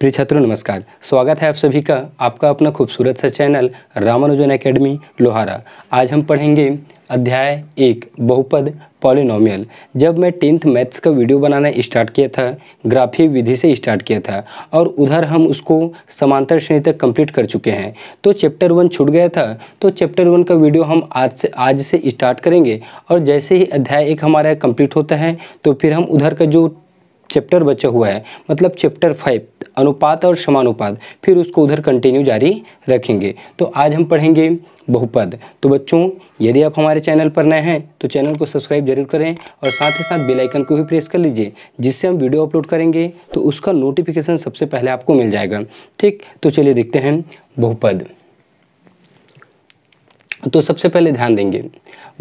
प्रिय छात्रों नमस्कार स्वागत है आप सभी का आपका अपना खूबसूरत सा चैनल रामानुजन एकेडमी लोहारा आज हम पढ़ेंगे अध्याय एक बहुपद पॉलिनोमियल जब मैं टेंथ मैथ्स का वीडियो बनाना स्टार्ट किया था ग्राफी विधि से स्टार्ट किया था और उधर हम उसको समांतर श्रेणी तक कंप्लीट कर चुके हैं तो चैप्टर वन छूट गया था तो चैप्टर वन का वीडियो हम आज से आज से स्टार्ट करेंगे और जैसे ही अध्याय एक हमारा कंप्लीट होता है तो फिर हम उधर का जो चैप्टर बचा हुआ है मतलब चैप्टर फाइव अनुपात और समानुपात फिर उसको उधर कंटिन्यू जारी रखेंगे तो आज हम पढ़ेंगे बहुपद तो बच्चों यदि आप हमारे चैनल पर नए हैं तो चैनल को सब्सक्राइब जरूर करें और साथ ही साथ बेल आइकन को भी प्रेस कर लीजिए जिससे हम वीडियो अपलोड करेंगे तो उसका नोटिफिकेशन सबसे पहले आपको मिल जाएगा ठीक तो चलिए देखते हैं बहुपद तो सबसे पहले ध्यान देंगे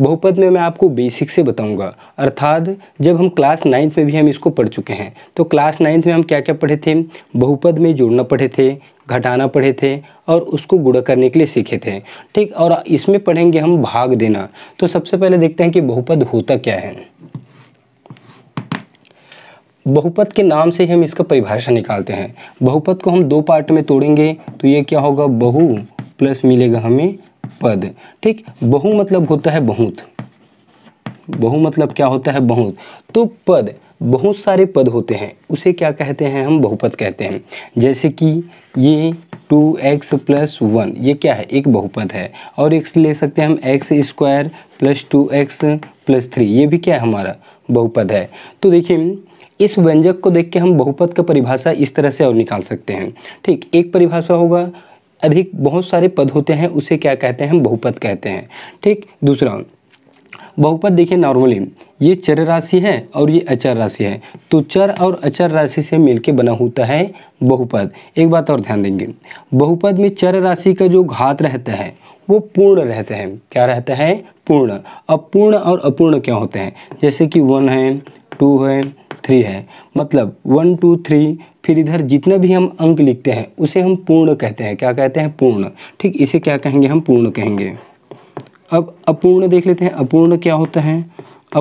बहुपद में मैं आपको बेसिक से बताऊंगा अर्थात जब हम क्लास नाइन्थ में भी हम इसको पढ़ चुके हैं तो क्लास नाइन्थ में हम क्या क्या पढ़े थे बहुपद में जोड़ना पढ़े थे घटाना पढ़े थे और उसको गुणा करने के लिए सीखे थे ठीक और इसमें पढ़ेंगे हम भाग देना तो सबसे पहले देखते हैं कि बहुपद होता क्या है बहुपद के नाम से ही हम इसका परिभाषा निकालते हैं बहुपद को हम दो पार्ट में तोड़ेंगे तो ये क्या होगा बहु प्लस मिलेगा हमें पद ठीक बहु मतलब होता है बहुत बहु मतलब क्या होता है बहुत तो पद बहुत सारे पद होते हैं उसे क्या कहते हैं हम बहुपद कहते हैं जैसे कि ये टू एक्स प्लस वन ये क्या है एक बहुपद है और एक ले सकते हैं हम x square plus two x plus three ये भी क्या है हमारा बहुपद है तो देखिए इस व्यंजक को देख के हम बहुपद का परिभाषा इस तरह से और निकाल सकते हैं ठीक एक परिभाषा होगा अधिक बहुत सारे पद होते हैं उसे क्या कहते हैं बहुपद कहते हैं ठीक दूसरा बहुपद देखिए नॉर्मली ये चर राशि है और ये अचर राशि है तो चर और अचर राशि से मिलके बना होता है बहुपद एक बात और ध्यान देंगे बहुपद में चर राशि का जो घात रहता है वो पूर्ण रहते हैं क्या रहता है पूर्ण अपूर्ण और अपूर्ण क्या होते हैं जैसे कि वन है टू है थ्री है मतलब वन टू थ्री फिर इधर जितने भी हम अंक लिखते हैं उसे हम पूर्ण कहते हैं क्या कहते हैं पूर्ण ठीक इसे क्या कहेंगे हम पूर्ण कहेंगे अब अपूर्ण देख लेते हैं अपूर्ण क्या होता है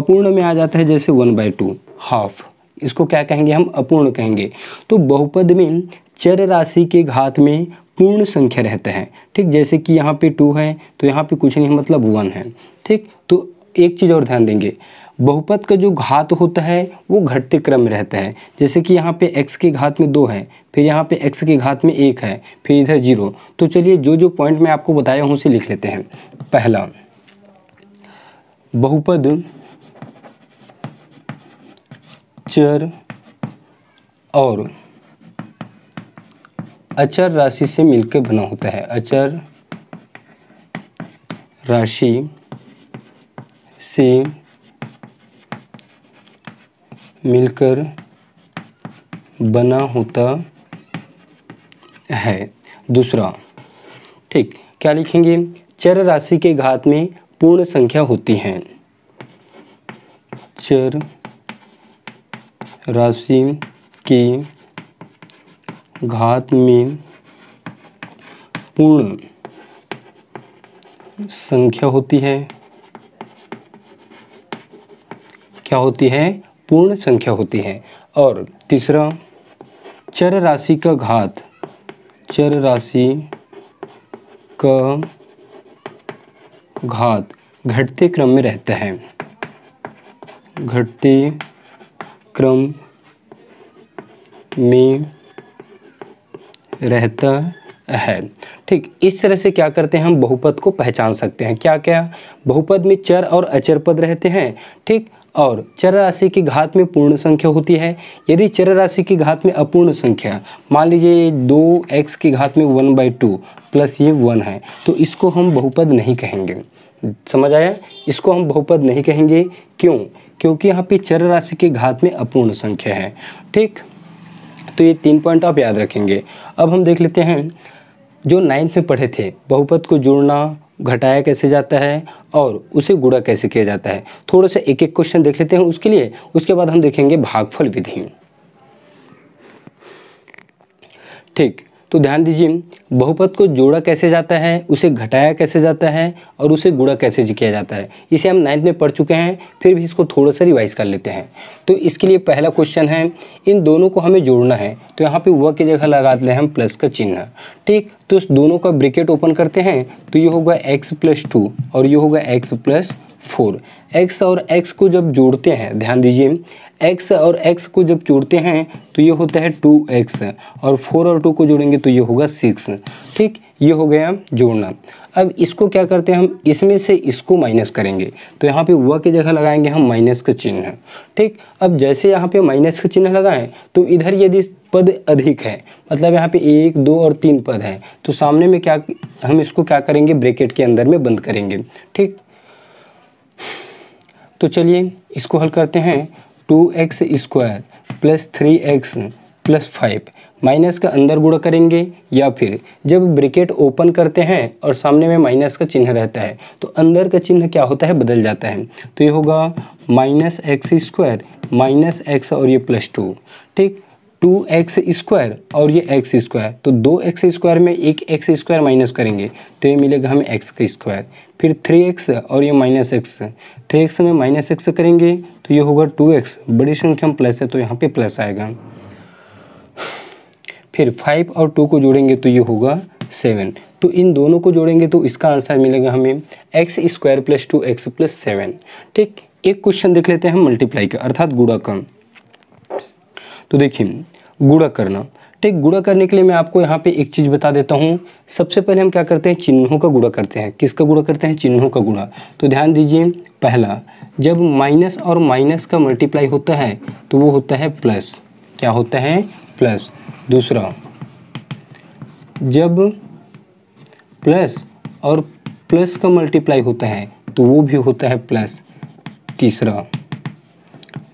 अपूर्ण में आ जाता है जैसे वन बाई टू हाफ इसको क्या कहेंगे हम अपूर्ण कहेंगे तो बहुपद में चर राशि के घात में पूर्ण संख्या रहता है ठीक जैसे कि यहाँ पे टू है तो यहाँ पे कुछ नहीं मतलब वन है ठीक तो एक चीज़ और ध्यान देंगे बहुपद का जो घात होता है वो घटते क्रम में रहता है जैसे कि यहाँ पे x के घात में दो है फिर यहाँ पे x के घात में एक है फिर इधर जीरो तो चलिए जो जो पॉइंट मैं आपको बताया हूँ उसे लिख लेते हैं पहला बहुपद चर और अचर राशि से मिलकर बना होता है अचर राशि से मिलकर बना होता है दूसरा ठीक क्या लिखेंगे चर राशि के घात में पूर्ण संख्या होती है चर राशि के घात में पूर्ण संख्या होती है क्या होती है पूर्ण संख्या होती है और तीसरा चर राशि का घात चर राशि का घात घटते क्रम में रहता है घटते क्रम में रहता है ठीक इस तरह से क्या करते हैं हम बहुपद को पहचान सकते हैं क्या क्या बहुपद में चर और अचर पद रहते हैं ठीक और चर राशि की घात में पूर्ण संख्या होती है यदि चर राशि की घात में अपूर्ण संख्या मान लीजिए दो एक्स की घात में वन बाई टू प्लस ये वन है तो इसको हम बहुपद नहीं कहेंगे समझ आया इसको हम बहुपद नहीं कहेंगे क्यों क्योंकि यहाँ पे चर राशि के घात में अपूर्ण संख्या है ठीक तो ये तीन पॉइंट आप याद रखेंगे अब हम देख लेते हैं जो नाइन्थ में पढ़े थे बहुपद को जोड़ना घटाया कैसे जाता है और उसे गुड़ा कैसे किया जाता है थोड़ा सा एक एक क्वेश्चन देख लेते हैं उसके लिए उसके बाद हम देखेंगे भागफल विधि ठीक तो ध्यान दीजिए बहुपद को जोड़ा कैसे जाता है उसे घटाया कैसे जाता है और उसे गुड़ा कैसे किया जाता है इसे हम नाइन्थ में पढ़ चुके हैं फिर भी इसको थोड़ा सा रिवाइज कर लेते हैं तो इसके लिए पहला क्वेश्चन है इन दोनों को हमें जोड़ना है तो यहाँ पे वह की जगह लगा दें हम प्लस का चिन्ह ठीक तो इस दोनों का ब्रिकेट ओपन करते हैं तो ये होगा एक्स प्लस टू और ये होगा एक्स प्लस फोर एक्स और एक्स को जब जोड़ते हैं ध्यान दीजिए एक्स और एक्स को जब जोड़ते हैं तो ये होता है टू एक्स और फोर और टू को जोड़ेंगे तो ये होगा सिक्स ठीक ये हो गया जोड़ना अब इसको क्या करते हैं हम इसमें से इसको माइनस करेंगे तो यहाँ पे व की जगह लगाएंगे हम माइनस का चिन्ह ठीक अब जैसे यहाँ पे माइनस का चिन्ह लगाएं तो इधर यदि पद अधिक है मतलब यहाँ पे एक दो और तीन पद हैं तो सामने में क्या हम इसको क्या करेंगे ब्रेकेट के अंदर में बंद करेंगे ठीक तो चलिए इसको हल करते हैं two x square plus three x plus five minus का अंदर गुड़ा करेंगे या फिर जब ब्रिकेट ओपन करते हैं और सामने में माइनस का चिन्ह रहता है तो अंदर का चिन्ह क्या होता है बदल जाता है तो ये होगा minus x square minus x और ये प्लस टू ठीक टू एक्स स्क्वायर और ये एक्स स्क्वायर तो दो एक्स स्क्वायर में एक एक्स स्क्वायर माइनस करेंगे तो ये मिलेगा हमें एक्स का स्क्वायर फिर थ्री एक्स और ये माइनस एक्स थ्री एक्स में माइनस एक्स करेंगे तो ये होगा टू एक्स बड़ी संख्या में प्लस है तो यहाँ पे प्लस आएगा फिर फाइव और टू को जोड़ेंगे तो ये होगा सेवन तो इन दोनों को जोड़ेंगे तो इसका आंसर मिलेगा हमें x square plus two x plus seven ठीक एक क्वेश्चन देख लेते हैं मल्टीप्लाई का अर्थात गुड़ा का तो देखिए गुड़ा करना ठीक गुड़ा करने के लिए मैं आपको यहाँ पे एक चीज़ बता देता हूँ सबसे पहले हम क्या करते हैं चिन्हों का गुड़ा करते हैं किसका गुड़ा करते हैं चिन्हों का गुड़ा तो ध्यान दीजिए पहला जब माइनस और माइनस का मल्टीप्लाई होता है तो वो होता है प्लस क्या होता है प्लस दूसरा जब प्लस और प्लस का मल्टीप्लाई होता है तो वो भी होता है प्लस तीसरा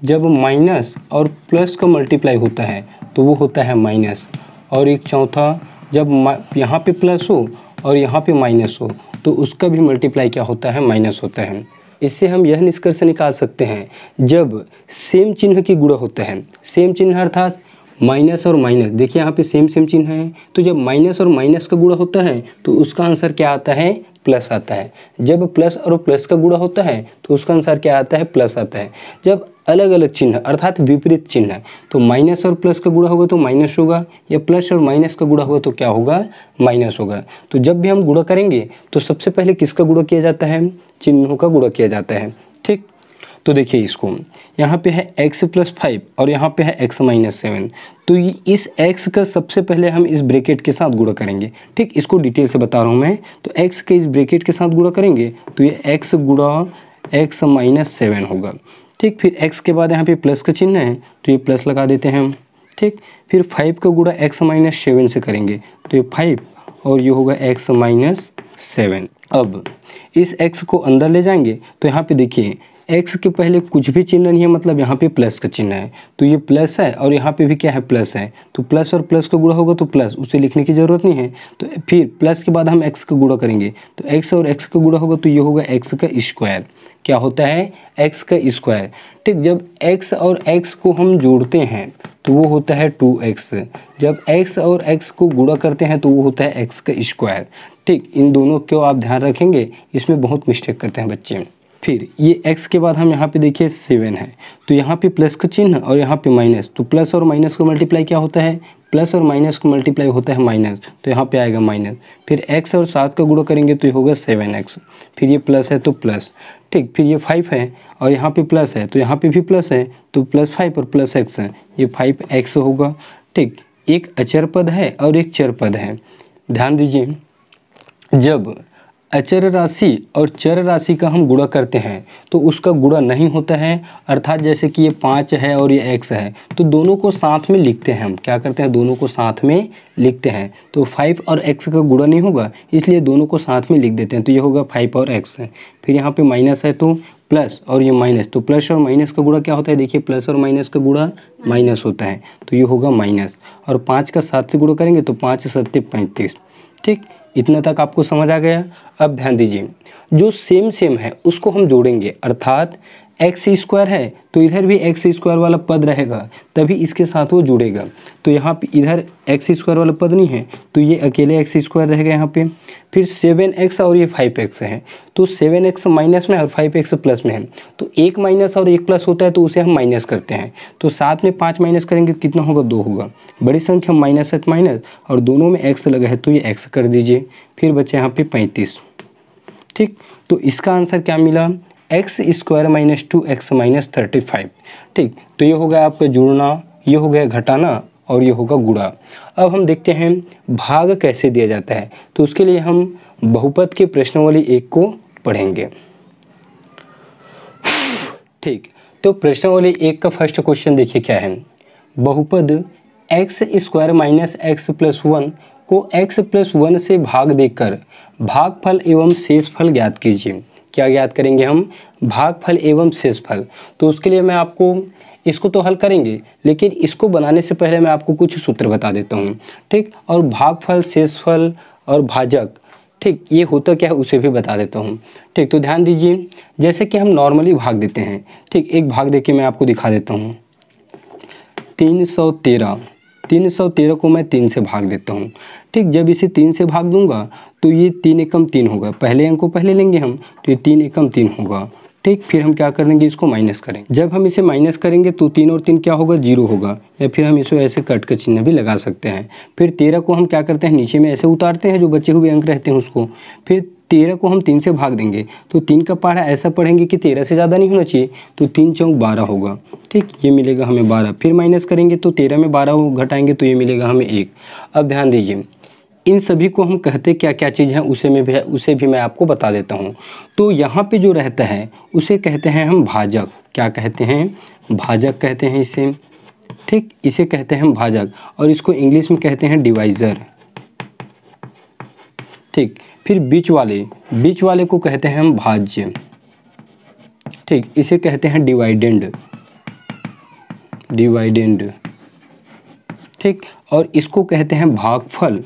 जब माइनस और प्लस का मल्टीप्लाई होता है तो वो होता है माइनस और एक चौथा जब यहाँ पे प्लस हो और यहाँ पे माइनस हो तो उसका भी मल्टीप्लाई क्या होता है माइनस होता है इससे हम यह निष्कर्ष निकाल सकते हैं जब सेम चिन्ह की गुड़ा होता है सेम चिन्ह अर्थात माइनस और माइनस देखिए यहाँ पे सेम सेम चिन्ह है तो जब माइनस और माइनस का गुड़ा होता है तो उसका आंसर क्या आता है प्लस आता है जब प्लस और प्लस का गुड़ा होता है तो उसका आंसर क्या आता है प्लस आता है जब अलग अलग चिन्ह अर्थात विपरीत चिन्ह तो माइनस और प्लस का गुड़ा होगा तो माइनस होगा या प्लस और माइनस का गुड़ा होगा तो क्या होगा माइनस होगा तो जब भी हम गुड़ा करेंगे तो सबसे पहले किसका गुड़ा किया जाता है चिन्हों का गुड़ा किया जाता है ठीक तो देखिए इसको यहाँ पे है x प्लस फाइव और यहाँ पे है x माइनस सेवन तो इस x का सबसे पहले हम इस ब्रेकेट के साथ गुड़ा करेंगे ठीक इसको डिटेल से बता रहा हूँ मैं तो x के इस ब्रेकेट के साथ गुड़ा करेंगे तो ये x गुड़ा x माइनस सेवन होगा ठीक फिर एक्स के बाद यहाँ पे प्लस का चिन्ह है तो ये प्लस लगा देते हैं हम ठीक फिर फाइव का गुड़ा एक्स माइनस सेवन से करेंगे तो ये फाइव और ये होगा एक्स माइनस सेवन अब इस एक्स को अंदर ले जाएंगे तो यहाँ पे देखिए एक्स के पहले कुछ भी चिन्ह नहीं है मतलब यहाँ पे प्लस का चिन्ह है तो ये प्लस है और यहाँ पे भी क्या है प्लस है तो प्लस और प्लस का गुड़ा होगा तो प्लस उसे लिखने की ज़रूरत नहीं है तो फिर प्लस के बाद हम एक्स का गुड़ा करेंगे तो एक्स और एक्स का गुड़ा होगा तो ये होगा एक्स का स्क्वायर क्या होता है एक्स का स्क्वायर ठीक जब एक्स और एक्स को हम जोड़ते हैं तो वो होता है टू एक्स जब एक्स और एक्स को गुणा करते हैं तो वो होता है एक्स का स्क्वायर ठीक इन दोनों को आप ध्यान रखेंगे इसमें बहुत मिस्टेक करते हैं बच्चे फिर ये एक्स के बाद हम यहाँ पे देखिए सेवन है तो यहाँ पे प्लस का चिन्ह और यहाँ पे माइनस तो प्लस और माइनस का मल्टीप्लाई क्या होता है प्लस और माइनस का मल्टीप्लाई होता है माइनस तो यहाँ पे आएगा माइनस फिर एक्स और सात का गुड़ा करेंगे तो ये होगा सेवन एक्स फिर ये प्लस है तो प्लस ठीक फिर ये फाइव है और यहाँ पे प्लस है तो यहाँ पे भी प्लस है तो प्लस फाइव और प्लस एक्स है ये फाइव एक्स होगा ठीक एक अचर पद है और एक चर पद है ध्यान दीजिए जब अचर राशि और चर राशि का हम गुणा करते हैं तो उसका गुणा नहीं होता है अर्थात जैसे कि ये पाँच है और ये एक्स है तो दोनों को साथ में लिखते हैं हम क्या करते हैं दोनों को साथ में लिखते हैं तो फाइव और एक्स का गुणा नहीं होगा इसलिए दोनों को साथ में लिख देते हैं तो ये होगा फाइव और एक्स फिर यहाँ पर माइनस है तो प्लस और ये माइनस तो प्लस और माइनस का गुड़ा क्या होता है देखिए प्लस और माइनस का गुड़ा माइनस होता है तो ये होगा माइनस और पाँच का सात से गुड़ा करेंगे तो पाँच सत्य पैंतीस ठीक इतना तक आपको समझ आ गया अब ध्यान दीजिए जो सेम सेम है उसको हम जोड़ेंगे अर्थात एक्स स्क्वायर है तो इधर भी एक्स स्क्वायर वाला पद रहेगा तभी इसके साथ वो जुड़ेगा तो यहाँ पे इधर एक्स स्क्वायर वाला पद नहीं है तो ये अकेले एक्स स्क्वायर रहेगा यहाँ पे फिर सेवन एक्स और ये फाइव एक्स है तो सेवन एक्स माइनस में और फाइव एक्स प्लस में है तो एक माइनस और एक प्लस होता है तो उसे हम माइनस करते हैं तो सात में पाँच माइनस करेंगे तो कितना होगा दो होगा बड़ी संख्या माइनस है माइनस और दोनों में एक्स लगा है तो ये एक्स कर दीजिए फिर बच्चे यहाँ पे पैंतीस ठीक तो इसका आंसर क्या मिला x square minus two x minus thirty five ठीक तो ये होगा आपका जुड़ना ये हो गया घटाना और ये होगा गुड़ा अब हम देखते हैं भाग कैसे दिया जाता है तो उसके लिए हम बहुपद के वाली एक को पढ़ेंगे ठीक तो प्रश्न वाली एक का फर्स्ट क्वेश्चन देखिए क्या है बहुपद x square minus x plus one को एक्स प्लस वन से भाग देकर भागफल एवं शेषफल ज्ञात कीजिए क्या ज्ञात करेंगे हम भागफल एवं शेषफल तो उसके लिए मैं आपको इसको तो हल करेंगे लेकिन इसको बनाने से पहले मैं आपको कुछ सूत्र बता देता हूँ ठीक और भागफल शेषफल और भाजक ठीक ये होता क्या है उसे भी बता देता हूँ ठीक तो ध्यान दीजिए जैसे कि हम नॉर्मली भाग देते हैं ठीक एक भाग देके मैं आपको दिखा देता हूँ तीन सौ तेरह तीन सौ तेरह को मैं तीन से भाग देता हूँ ठीक जब इसे तीन से भाग दूंगा तो ये तीन एकम तीन होगा पहले अंक को पहले लेंगे हम तो ये तीन एकम तीन होगा ठीक फिर हम क्या करेंगे इसको माइनस करेंगे जब हम इसे माइनस करेंगे तो तीन और तीन क्या होगा जीरो होगा या फिर हम इसे ऐसे कट का चिन्ह भी लगा सकते हैं फिर तेरह को हम क्या करते हैं नीचे में ऐसे उतारते हैं जो बचे हुए अंक रहते हैं उसको फिर तेरह को हम तीन से भाग देंगे तो तीन का पारा ऐसा पढ़ेंगे कि तेरह से ज़्यादा नहीं होना चाहिए तो तीन चौंक बारह होगा ठीक ये मिलेगा हमें बारह फिर माइनस करेंगे तो तेरह में बारह घटाएंगे तो ये मिलेगा हमें एक अब ध्यान दीजिए इन सभी को हम कहते क्या क्या चीज़ है उसे में भी उसे भी मैं आपको बता देता हूँ तो यहाँ पे जो रहता है उसे कहते हैं हम भाजक क्या कहते हैं भाजक कहते हैं इसे ठीक इसे कहते हैं हम भाजक और इसको इंग्लिश में कहते हैं डिवाइज़र ठीक फिर बीच वाले बीच वाले को कहते हैं हम भाज्य ठीक इसे कहते हैं डिवाइडेंड डिवाइडेंड ठीक और इसको कहते हैं भागफल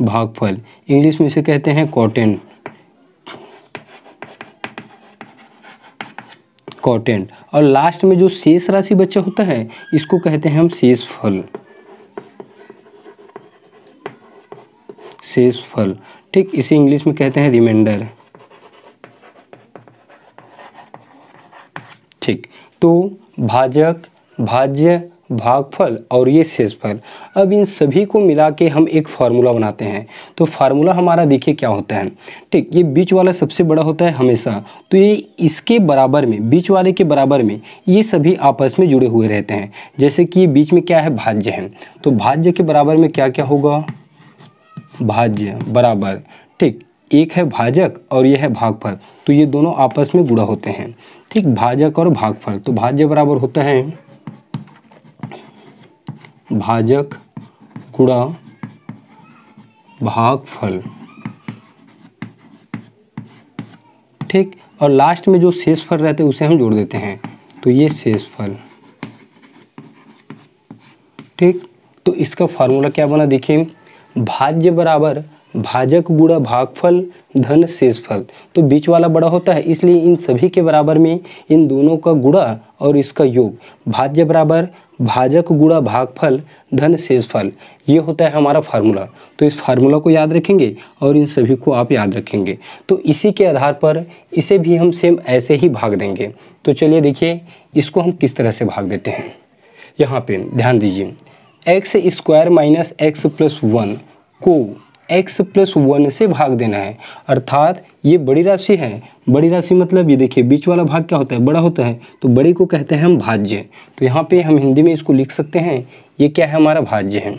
भागफल इंग्लिश में इसे कहते हैं कॉटन कॉटन और लास्ट में जो शेष राशि बच्चा होता है इसको कहते हैं हम शेष फल फल ठीक इसे इंग्लिश में कहते हैं रिमाइंडर ठीक तो भाजक भाज्य भागफल और ये शेषफल अब इन सभी को मिला के हम एक फार्मूला बनाते हैं तो फार्मूला हमारा देखिए क्या होता है ठीक ये बीच वाला सबसे बड़ा होता है हमेशा तो ये इसके बराबर में बीच वाले के बराबर में ये सभी आपस में जुड़े हुए रहते हैं जैसे कि ये बीच में क्या है भाज्य है तो भाज्य के बराबर में क्या क्या होगा भाज्य बराबर ठीक एक है भाजक और यह है भागफल तो ये दोनों आपस में गुड़ा होते हैं ठीक भाजक और भागफल तो भाज्य बराबर होता है भाजक गुड़ा भागफल ठीक और लास्ट में जो शेष फल रहते हैं उसे हम जोड़ देते हैं तो ये शेष फल ठीक तो इसका फॉर्मूला क्या बना देखिए भाज्य बराबर भाजक गुड़ा भागफल धन शेषफल तो बीच वाला बड़ा होता है इसलिए इन सभी के बराबर में इन दोनों का गुड़ा और इसका योग भाज्य बराबर भाजक गुड़ा भागफल धन शेषफल ये होता है हमारा फार्मूला तो इस फार्मूला को याद रखेंगे और इन सभी को आप याद रखेंगे तो इसी के आधार पर इसे भी हम सेम ऐसे ही भाग देंगे तो चलिए देखिए इसको हम किस तरह से भाग देते हैं यहाँ पे ध्यान दीजिए x square minus x plus one को एक्स प्लस वन से भाग देना है अर्थात ये बड़ी राशि है बड़ी राशि मतलब ये देखिए बीच वाला भाग क्या होता है बड़ा होता है तो बड़े को कहते हैं हम भाज्य तो यहाँ पे हम हिंदी में इसको लिख सकते हैं ये क्या है हमारा भाज्य है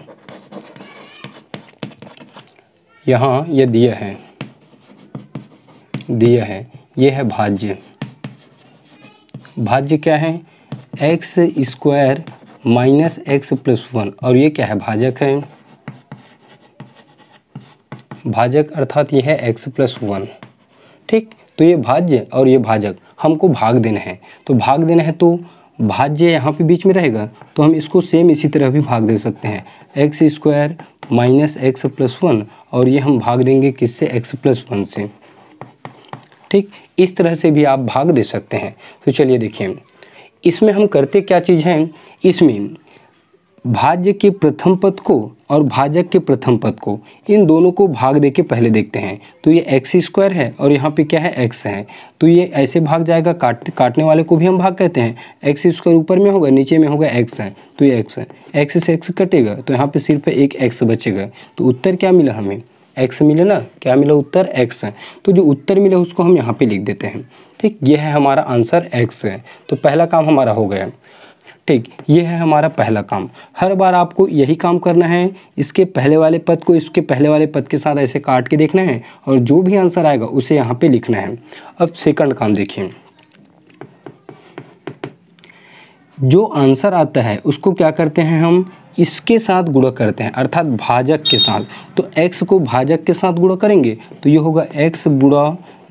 यहाँ ये दिया है दिया है ये है भाज्य भाज्य क्या है x square minus x plus one और ये क्या है भाजक है भाजक अर्थात ये है एक्स प्लस वन ठीक तो ये भाज्य और ये भाजक हमको भाग देना है तो भाग देना है तो भाज्य यहाँ पे बीच में रहेगा तो हम इसको सेम इसी तरह भी भाग दे सकते हैं x square minus x plus one और ये हम भाग देंगे किससे एक्स प्लस वन से ठीक इस तरह से भी आप भाग दे सकते हैं तो चलिए देखिए इसमें हम करते क्या चीज़ हैं इसमें भाज्य के प्रथम पद को और भाजक के प्रथम पद को इन दोनों को भाग दे के पहले देखते हैं तो ये एक्स स्क्वायर है और यहाँ पे क्या है एक्स है तो ये ऐसे भाग जाएगा काट काटने वाले को भी हम भाग कहते हैं एक्स स्क्वायर ऊपर में होगा नीचे में होगा एक्स है तो ये एक्स है एक्स से एक्स कटेगा तो यहाँ पे सिर्फ एक एक्स बचेगा तो उत्तर क्या मिला हमें एक्स मिले ना क्या मिला उत्तर एक्स है तो जो उत्तर मिले उसको हम यहाँ पे लिख देते हैं ठीक ये है हमारा आंसर एक्स है तो पहला काम हमारा हो गया ठीक ये है हमारा पहला काम हर बार आपको यही काम करना है इसके पहले वाले पद को इसके पहले वाले पद के साथ ऐसे काट के देखना है और जो भी आंसर आएगा उसे यहाँ पे लिखना है अब सेकंड काम देखिए जो आंसर आता है उसको क्या करते हैं हम इसके साथ गुणा करते हैं अर्थात भाजक के साथ तो x को भाजक के साथ गुणा करेंगे तो ये होगा x गुणा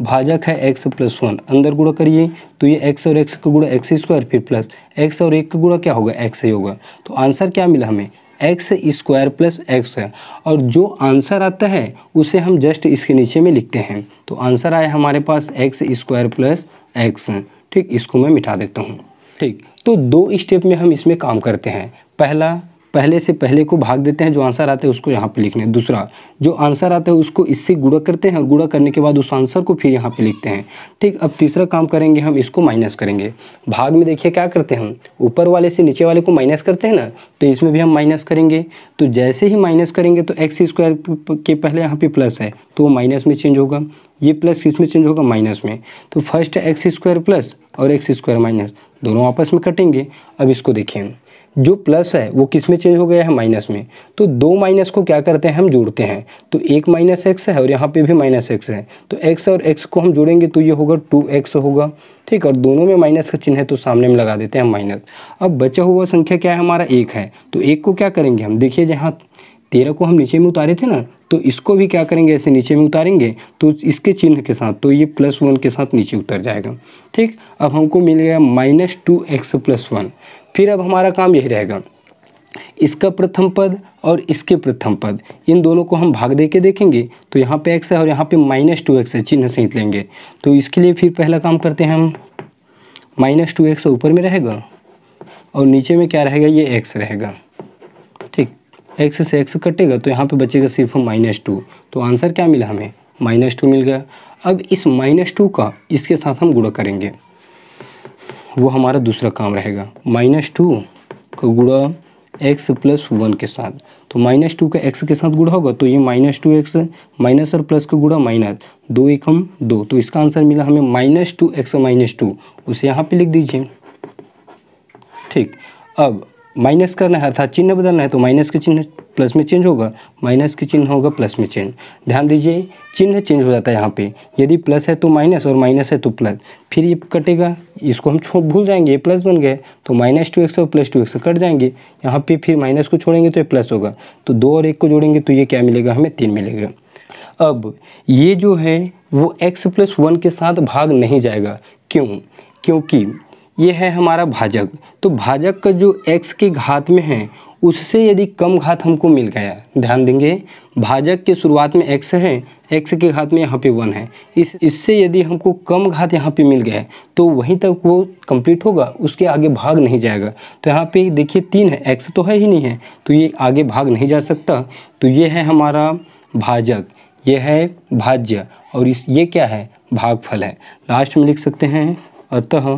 भाजक है x प्लस वन अंदर गुणा करिए तो ये x और x का गुणा एक्स स्क्वायर फिर प्लस x और एक का गुणा क्या होगा x ही होगा तो आंसर क्या मिला हमें एक्स स्क्वायर प्लस एक्स है और जो आंसर आता है उसे हम जस्ट इसके नीचे में लिखते हैं तो आंसर आया हमारे पास एक्स स्क्वायर प्लस एक्स ठीक इसको मैं मिटा देता हूँ ठीक तो दो स्टेप में हम इसमें काम करते हैं पहला पहले से पहले को भाग देते हैं जो आंसर आते हैं उसको यहाँ पे लिखना है दूसरा जो आंसर आता है उसको इससे गुड़ा करते हैं और गुड़ा करने के बाद उस आंसर को फिर यहाँ पे लिखते हैं ठीक अब तीसरा काम करेंगे हम इसको माइनस करेंगे भाग में देखिए क्या करते हैं ऊपर वाले से नीचे वाले को माइनस करते हैं ना तो इसमें भी हम माइनस करेंगे तो जैसे ही माइनस करेंगे तो एक्स स्क्वायर के पहले यहाँ पे प्लस है तो वो माइनस में चेंज होगा ये प्लस किस में चेंज होगा माइनस में तो फर्स्ट एक्स स्क्वायर प्लस और एक्स स्क्वायर माइनस दोनों आपस में कटेंगे अब इसको देखें जो प्लस है वो किस में चेंज हो गया है माइनस में तो दो माइनस को क्या करते हैं हम जोड़ते हैं तो एक माइनस एक्स है और यहाँ पे भी माइनस एक्स है तो एक्स और एक्स को हम जोड़ेंगे तो ये होगा टू एक्स होगा ठीक और दोनों में माइनस का चिन्ह है तो सामने में लगा देते हैं माइनस अब बचा हुआ संख्या क्या है हमारा एक है तो एक को क्या करेंगे हम देखिए जहाँ तेरह को हम नीचे में उतारे थे ना तो इसको भी क्या करेंगे ऐसे नीचे में उतारेंगे तो इसके चिन्ह के साथ तो ये प्लस वन के साथ नीचे उतर जाएगा ठीक अब हमको मिलेगा minus two x plus one फिर अब हमारा काम यही रहेगा इसका प्रथम पद और इसके प्रथम पद इन दोनों को हम भाग दे के देखेंगे तो यहाँ पे एक्स है और यहाँ पे माइनस टू एक्स है चिन्ह सहित लेंगे तो इसके लिए फिर पहला काम करते हैं हम माइनस टू एक्स ऊपर में रहेगा और नीचे में क्या रहेगा ये एक्स रहेगा एक्स से एक्स कटेगा तो यहाँ पे बचेगा सिर्फ माइनस टू तो आंसर क्या मिला हमें माइनस टू मिल गया अब इस माइनस टू का इसके साथ हम गुड़ा करेंगे वो हमारा दूसरा काम रहेगा माइनस टू का गुड़ा एक्स प्लस वन के साथ तो माइनस टू का एक्स के साथ गुड़ा होगा तो ये माइनस टू एक्स माइनस और प्लस का गुड़ा माइनस दो एक हम दो तो इसका आंसर मिला हमें minus two x minus two उसे यहाँ पे लिख दीजिए ठीक अब माइनस करना है अर्थात चिन्ह बदलना है तो माइनस के चिन्ह प्लस में चेंज होगा माइनस के चिन्ह होगा प्लस में चेंज ध्यान दीजिए चिन्ह चेंज हो जाता है यहाँ पे यदि प्लस है तो माइनस और माइनस है तो प्लस फिर ये कटेगा इसको हम छोड़ भूल जाएंगे ये प्लस बन गए तो माइनस टू एक्स और प्लस टू एक्स कट जाएंगे यहाँ पे फिर माइनस को छोड़ेंगे तो ये प्लस होगा तो दो और एक को जोड़ेंगे तो ये क्या मिलेगा हमें तीन मिलेगा अब ये जो है वो एक्स प्लस वन के साथ भाग नहीं जाएगा क्यों क्योंकि ये है हमारा भाजक तो भाजक का जो एक्स के घात में है उससे यदि कम घात हमको मिल गया ध्यान देंगे भाजक के शुरुआत में एक्स है एक्स के घात में यहाँ पे वन है इस इससे यदि हमको कम घात यहाँ पे मिल गया तो वहीं तक वो कंप्लीट होगा उसके आगे भाग नहीं जाएगा तो यहाँ पे देखिए तीन है एक्स तो है ही नहीं है तो ये आगे भाग नहीं जा सकता तो ये है हमारा भाजक ये है भाज्य और इस ये क्या है भागफल है लास्ट में लिख सकते हैं अतः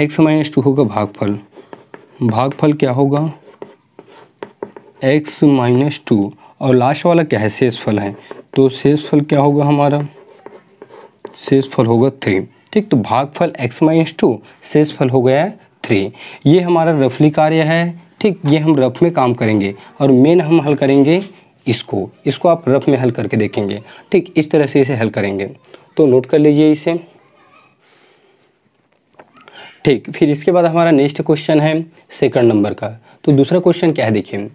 एक्स माइनस टू होगा भागफल भागफल क्या होगा एक्स माइनस टू और लास्ट वाला क्या है शेषफल है तो शेषफल क्या होगा हमारा शेषफल होगा थ्री ठीक तो भागफल एक्स माइनस टू शेषफल हो गया थ्री ये हमारा रफली कार्य है ठीक ये हम रफ में काम करेंगे और मेन हम हल करेंगे इसको इसको आप रफ में हल करके देखेंगे ठीक इस तरह से इसे हल करेंगे तो नोट कर लीजिए इसे ठीक फिर इसके बाद हमारा नेक्स्ट क्वेश्चन है सेकंड नंबर का तो दूसरा क्वेश्चन क्या है देखिए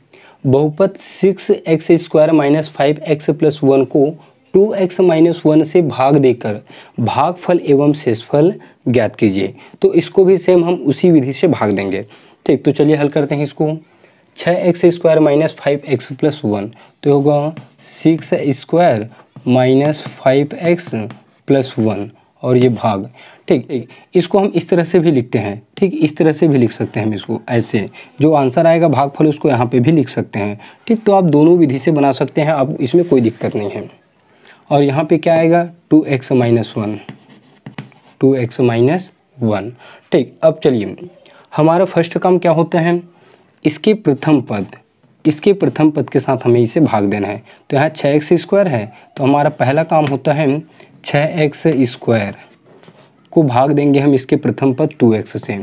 बहुपत six x square minus five x plus one को टू एक्स माइनस वन से भाग देकर भागफल एवं शेषफल ज्ञात कीजिए तो इसको भी सेम हम उसी विधि से भाग देंगे ठीक तो चलिए हल करते हैं इसको छः x square minus five x plus one तो होगा six square minus five x plus one और ये भाग ठीक इसको हम इस तरह से भी लिखते हैं ठीक इस तरह से भी लिख सकते हैं हम इसको ऐसे जो आंसर आएगा भागफल उसको यहाँ पे भी लिख सकते हैं ठीक तो आप दोनों विधि से बना सकते हैं आप इसमें कोई दिक्कत नहीं है और यहाँ पे क्या आएगा two x minus one two x minus one ठीक अब चलिए हमारा फर्स्ट काम क्या होता है इसके प्रथम पद इसके प्रथम पद के साथ हमें इसे भाग देना है तो यहाँ छः एक्स स्क्वायर है तो हमारा पहला काम होता है छः एक्स स्क्वायर को भाग देंगे हम इसके प्रथम पद टू एक्स से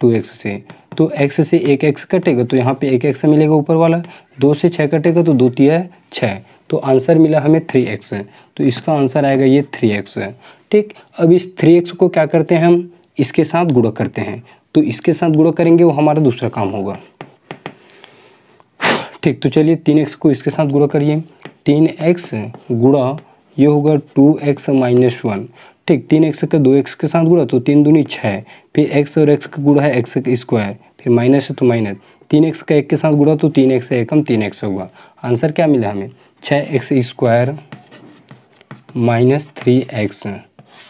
टू एक्स से तो एक्स से एक एक्स कटेगा तो यहाँ पे एक एक्स मिलेगा ऊपर वाला दो से छः कटेगा तो दो तीय छः तो आंसर मिला हमें थ्री एक्स तो इसका आंसर आएगा ये थ्री एक्स ठीक अब इस थ्री एक्स को क्या करते हैं हम इसके साथ गुड़ा करते हैं तो इसके साथ गुड़ा करेंगे वो हमारा दूसरा काम होगा ठीक तो चलिए तीन एक्स को इसके साथ गुड़ा करिए तीन एक्स गुड़ा ये होगा टू एक्स माइनस वन ठीक तीन एक्स का दो एक्स के साथ गुड़ा तो तीन दूनी छः फिर एक्स और एक्स का गुड़ा है एक्स स्क्वायर फिर माइनस है तो माइनस तीन एक्स का एक के साथ गुड़ा तो तीन एक्स एक हम तीन एक्स होगा आंसर क्या मिला हमें छः x square minus three x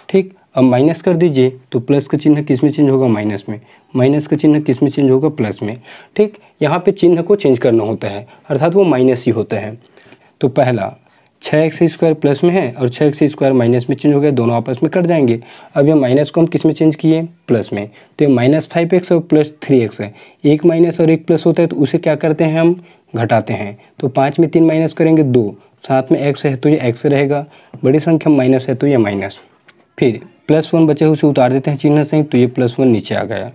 ठीक अब माइनस कर दीजिए तो प्लस का चिन्ह किस में चेंज होगा माइनस में माइनस का चिन्ह किस में चेंज होगा प्लस में ठीक यहाँ पे चिन्ह को चेंज करना होता है अर्थात वो माइनस ही होता है तो पहला छः एक्स स्क्वायर प्लस में है और छः एक्स स्क्वायर माइनस में चेंज हो गया दोनों आपस में कट जाएंगे अब ये माइनस को हम किस में चेंज किए प्लस में तो ये माइनस फाइव एक्स और प्लस थ्री एक्स है एक माइनस और एक प्लस होता है तो उसे क्या करते हैं हम घटाते हैं तो पाँच में तीन माइनस करेंगे दो साथ में एक्स है तो ये एक्स रहेगा बड़ी संख्या माइनस है तो ये माइनस फिर प्लस वन बचे उसे उतार देते हैं चिन्ह से तो ये प्लस वन नीचे आ गया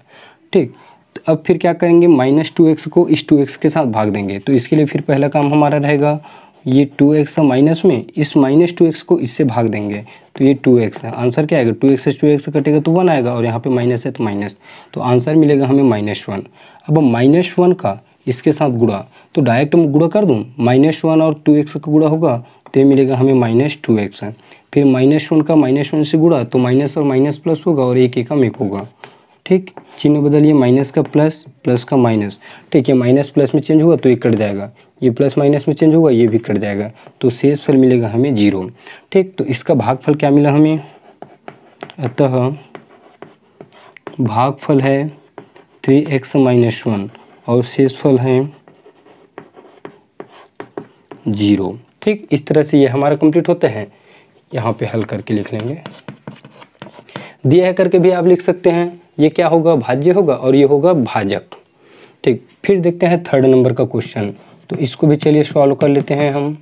ठीक तो अब फिर क्या करेंगे माइनस टू एक्स को इस टू एक्स के साथ भाग देंगे तो इसके लिए फिर पहला काम हमारा रहेगा ये टू एक्स था माइनस में इस माइनस टू एक्स को इससे भाग देंगे तो ये टू एक्स है आंसर क्या आएगा टू एक्स से टू एक्स से कटेगा तो वन आएगा और यहाँ पे माइनस है तो माइनस तो आंसर मिलेगा हमें माइनस वन अब माइनस वन का इसके साथ गुड़ा तो डायरेक्ट हम गुड़ा कर दूँ माइनस वन और टू एक्स का गुड़ा होगा तो ये मिलेगा हमें माइनस टू एक्स फिर माइनस वन का माइनस वन से गुड़ा तो माइनस और माइनस प्लस होगा और एक एक का एक होगा ठीक चिन्ह बदलिए माइनस का प्लस प्लस का माइनस ठीक है माइनस प्लस में चेंज हुआ तो ये कट जाएगा ये प्लस माइनस में चेंज होगा ये भी कट जाएगा तो शेष फल मिलेगा हमें जीरो ठीक तो इसका भागफल क्या मिला हमें अतः भागफल है थ्री एक्स माइनस वन और शेषफल है जीरो ठीक इस तरह से ये हमारा कंप्लीट होता है यहाँ पे हल करके लिख लेंगे दिया है करके भी आप लिख सकते हैं ये क्या होगा भाज्य होगा और ये होगा भाजक ठीक फिर देखते हैं थर्ड नंबर का क्वेश्चन तो इसको भी चलिए सॉल्व कर लेते हैं हम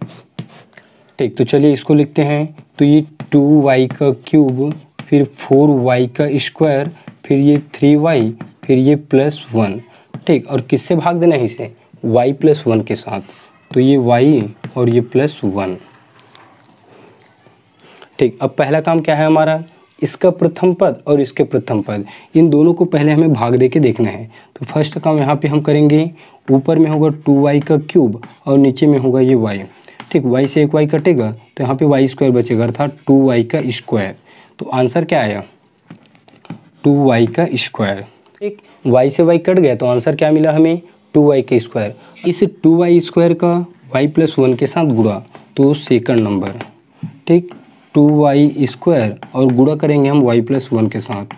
ठीक तो चलिए इसको लिखते हैं तो ये टू वाई का क्यूब फिर फोर वाई का स्क्वायर फिर ये थ्री वाई फिर ये प्लस वन ठीक और किससे भाग देना है इसे वाई प्लस वन के साथ तो ये वाई और ये प्लस वन ठीक अब पहला काम क्या है हमारा इसका प्रथम पद और इसके प्रथम पद इन दोनों को पहले हमें भाग दे के देखना है तो फर्स्ट काम यहाँ पे हम करेंगे ऊपर में होगा टू वाई का क्यूब और नीचे में होगा ये वाई ठीक वाई से एक वाई कटेगा तो यहाँ पे वाई स्क्वायर बचेगा अर्थात टू वाई का स्क्वायर तो आंसर क्या आया टू वाई का स्क्वायर ठीक वाई से वाई कट गया तो आंसर क्या मिला हमें टू वाई का स्क्वायर इस टू वाई स्क्वायर का वाई प्लस वन के साथ गुड़ा तो सेकंड नंबर ठीक टू वाई स्क्वायर और गुड़ा करेंगे हम वाई प्लस वन के साथ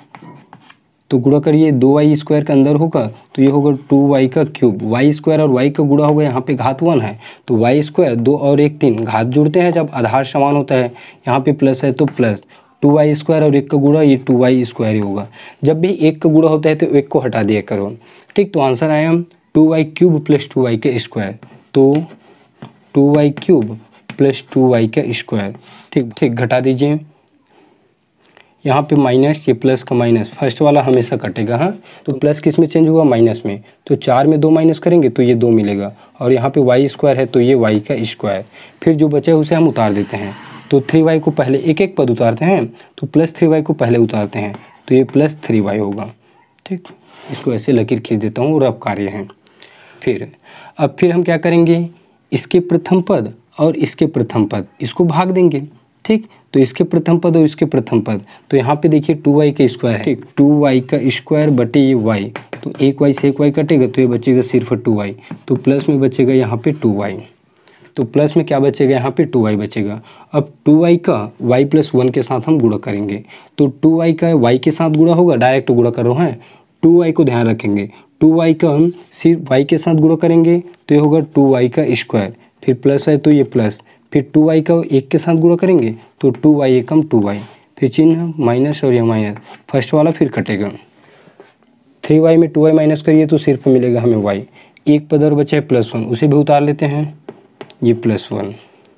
तो गुड़ा करिए दो वाई स्क्वायर के अंदर होगा तो ये होगा टू वाई का क्यूब वाई स्क्वायर और वाई का गुड़ा होगा यहाँ पे घात वन है तो वाई स्क्वायर दो और एक तीन घात जुड़ते हैं जब आधार समान होता है यहाँ पे प्लस है तो प्लस टू वाई स्क्वायर और एक का गुड़ा ये टू वाई स्क्वायर ही होगा जब भी एक का गुड़ा होता है तो एक को हटा दिया करो ठीक तो आंसर आया हम two y cube plus two y के स्क्वायर तो two y cube plus two y का स्क्वायर ठीक ठीक घटा दीजिए यहाँ पे माइनस ये प्लस का माइनस फर्स्ट वाला हमेशा कटेगा हाँ तो प्लस किस में चेंज हुआ माइनस में तो चार में दो माइनस करेंगे तो ये दो मिलेगा और यहाँ पे वाई स्क्वायर है तो ये वाई का स्क्वायर फिर जो बचा है उसे हम उतार देते हैं तो थ्री वाई को पहले एक एक पद उतारते हैं तो प्लस थ्री वाई को पहले उतारते हैं तो ये प्लस थ्री वाई होगा ठीक इसको ऐसे लकीर खींच देता हूँ और अब कार्य है फिर अब फिर हम क्या करेंगे इसके प्रथम पद और इसके प्रथम पद इसको भाग देंगे ठीक तो इसके प्रथम पद और इसके प्रथम पद तो यहाँ पे देखिए टू वाई का स्क्वायर ठीक टू वाई का स्क्वायर बटे ये वाई तो एक वाई से एक वाई कटेगा तो ये बचेगा सिर्फ टू वाई तो प्लस में बचेगा यहाँ पे टू वाई तो प्लस में क्या बचेगा यहाँ पे टू वाई बचेगा अब टू वाई का वाई प्लस वन के साथ हम गुड़ा करेंगे तो टू वाई का वाई के साथ गुड़ा होगा डायरेक्ट गुड़ा कर रहा है टू वाई को ध्यान रखेंगे टू वाई का हम सिर्फ वाई के साथ गुड़ा करेंगे तो ये होगा टू वाई का स्क्वायर फिर प्लस है तो ये प्लस फिर टू वाई का एक के साथ गुणा करेंगे तो टू वाई एकम टू वाई फिर चिन्ह माइनस और यह माइनस फर्स्ट वाला फिर कटेगा थ्री वाई में टू वाई माइनस करिए तो सिर्फ मिलेगा हमें वाई एक पद और बचा है प्लस वन उसे भी उतार लेते हैं ये प्लस वन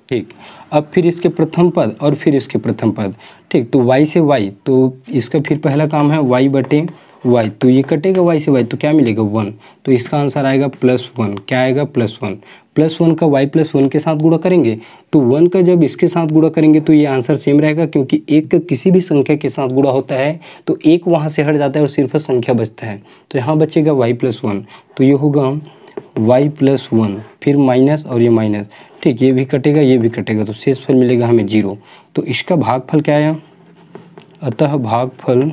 ठीक अब फिर इसके प्रथम पद और फिर इसके प्रथम पद ठीक तो y से y तो इसका फिर पहला काम है y बटे y तो ये कटेगा y से y तो क्या मिलेगा वन तो इसका आंसर आएगा प्लस वन क्या आएगा प्लस वन प्लस वन का वाई प्लस वन के साथ गुणा करेंगे तो वन का जब इसके साथ गुणा करेंगे तो ये आंसर सेम रहेगा क्योंकि एक का किसी भी संख्या के साथ गुणा होता है तो एक वहाँ से हट जाता है और सिर्फ संख्या बचता है तो यहाँ बचेगा वाई प्लस वन तो ये होगा वाई प्लस वन फिर माइनस और ये माइनस ठीक ये भी कटेगा ये भी कटेगा तो शेष फल मिलेगा हमें जीरो तो इसका भागफल क्या आया अतः भागफल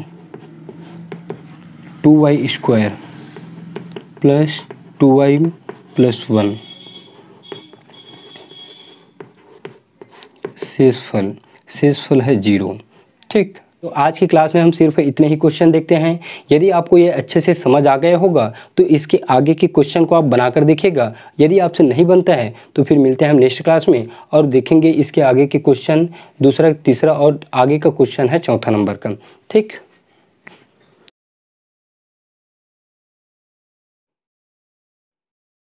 two y square plus two y plus one शेषफल शेषफल है जीरो ठीक तो आज की क्लास में हम सिर्फ इतने ही क्वेश्चन देखते हैं यदि आपको ये अच्छे से समझ आ गया होगा तो इसके आगे के क्वेश्चन को आप बनाकर देखिएगा यदि आपसे नहीं बनता है तो फिर मिलते हैं हम नेक्स्ट क्लास में और देखेंगे इसके आगे के क्वेश्चन दूसरा तीसरा और आगे का क्वेश्चन है चौथा नंबर का ठीक